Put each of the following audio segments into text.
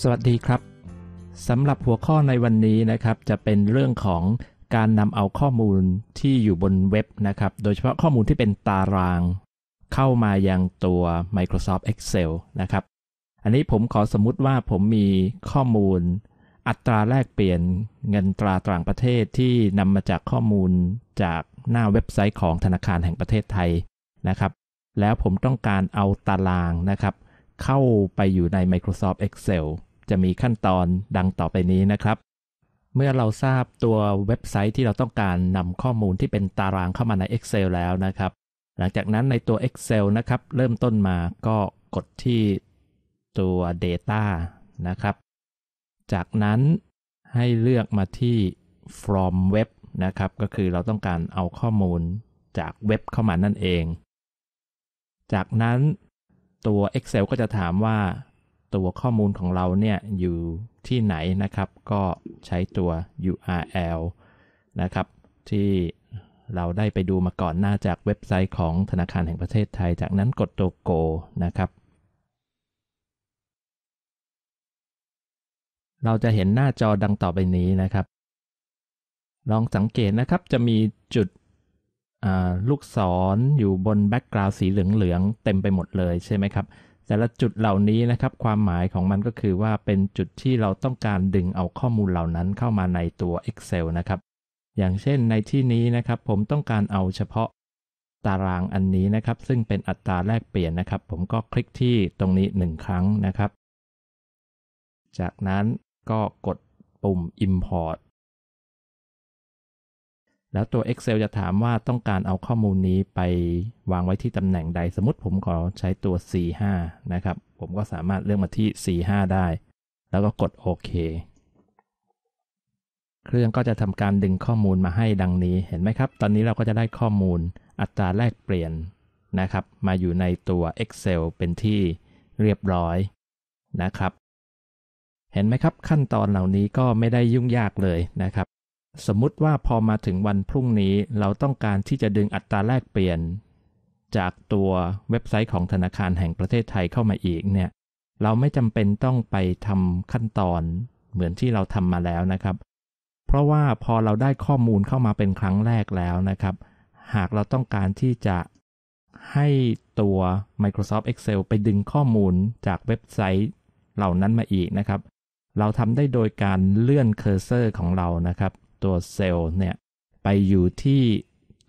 สวัสดีครับสำหรับหัวข้อในวันนี้นะครับจะเป็นเรื่องของการนำเอาข้อมูลที่อยู่บนเว็บนะครับ โดยเฉพาะข้อมูลที่เป็นตารางเข้ามายังตัว Microsoft Excel นะครับ อันนี้ผมขอสมมุติว่าผมมีข้อมูลอัตราแลกเปลี่ยนเงินตราต่างประเทศที่นำมาจากข้อมูลจากหน้าเว็บไซต์ของธนาคารแห่งประเทศไทยนะครับ แล้วผมต้องการเอาตารางนะครับเข้าไปอยู่ใน Microsoft Excel จะมีขั้นตอนดังต่อไปนี้นะครับ เมื่อเราทราบตัวเว็บไซต์ที่เราต้องการนำข้อมูลที่เป็นตารางเข้ามาใน Excel แล้วนะครับ หลังจากนั้นในตัว Excel นะครับ เริ่มต้นมา ก็กดที่ตัว Data นะครับ จากนั้นให้เลือกมาที่ from web นะครับ ก็คือเราต้องการเอาข้อมูลจากเว็บเข้ามานั่นเอง จากนั้นตัว Excel ก็จะถามว่าตัวข้อมูลของเราเนี่ยอยู่ที่ไหนนะครับ ก็ใช้ตัว URL นะครับที่เราได้ไปดูมาก่อนหน้าจากเว็บไซต์ของธนาคารแห่งประเทศไทย จากนั้นกดตัว go นะครับ เราจะเห็นหน้าจอดังต่อไปนี้นะครับ ลองสังเกตนะครับจะมีจุดลูกศรออยู่บนแบ็กกราวด์สีเหลืองๆเต็มไปหมดเลยใช่ไหมครับ แต่ละจุดเหล่านี้นะครับความหมายของมันก็คือว่าเป็นจุดที่เราต้องการดึงเอาข้อมูลเหล่านั้นเข้ามาในตัว Excel นะครับ อย่างเช่นในที่นี้นะครับผมต้องการเอาเฉพาะตารางอันนี้นะครับ ซึ่งเป็นอัตราแลกเปลี่ยนนะครับ ผมก็คลิกที่ตรงนี้ 1 ครั้งนะครับ จากนั้นก็กดปุ่ม import แล้วตัว Excel จะถามว่าต้องการเอาข้อมูลนี้ไปวางไว้ที่ตำแหน่งใดสมมติผมขอใช้ตัว C5 นะครับผมก็สามารถเลือกมาที่ C5 ได้ แล้วก็กดโอเคเครื่องก็จะทำการดึงข้อมูลมาให้ดังนี้เห็นไหมครับ ตอนนี้เราก็จะได้ข้อมูลอัตราแลกเปลี่ยนนะครับ มาอยู่ในตัว Excel เป็นที่เรียบร้อยนะครับ เห็นไหมครับขั้นตอนเหล่านี้ก็ไม่ได้ยุ่งยากเลยนะครับสมมุติว่าพอมาถึงวันพรุ่งนี้ เราต้องการที่จะดึงอัตราแลกเปลี่ยน จากตัวเว็บไซต์ของธนาคารแห่งประเทศไทยเข้ามาอีกเนี่ยเราไม่จำเป็นต้องไปทำขั้นตอนเหมือนที่เราทำมาแล้วนะครับ เพราะว่าพอเราได้ข้อมูลเข้ามาเป็นครั้งแรกแล้วนะครับ หากเราต้องการที่จะให้ตัว Microsoft Excel ไปดึงข้อมูลจากเว็บไซต์เหล่านั้นมาอีกนะครับ เราทำได้โดยการเลื่อนเคอร์เซอร์ของเรานะครับตัวเซลล์เนี่ยไปอยู่ที่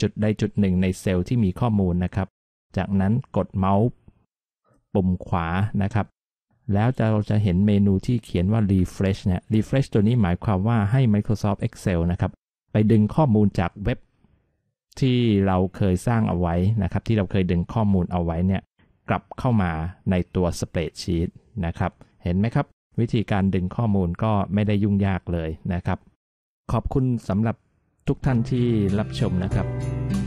จุดใดจุดหนึ่งในเซลล์ที่มีข้อมูลนะครับ จากนั้นกดเมาส์ ปุ่มขวานะครับ แล้วเราจะเห็นเมนูที่เขียนว่า refresh เนี่ย refresh ตัวนี้หมายความว่าให้ Microsoft Excel นะครับ ไปดึงข้อมูลจากเว็บที่เราเคยสร้างเอาไว้นะครับ ที่เราเคยดึงข้อมูลเอาไว้เนี่ย กลับเข้ามาในตัว spreadsheet นะครับ เห็นไหมครับ วิธีการดึงข้อมูลก็ไม่ได้ยุ่งยากเลยนะครับขอบคุณสำหรับทุกท่านที่รับชมนะครับ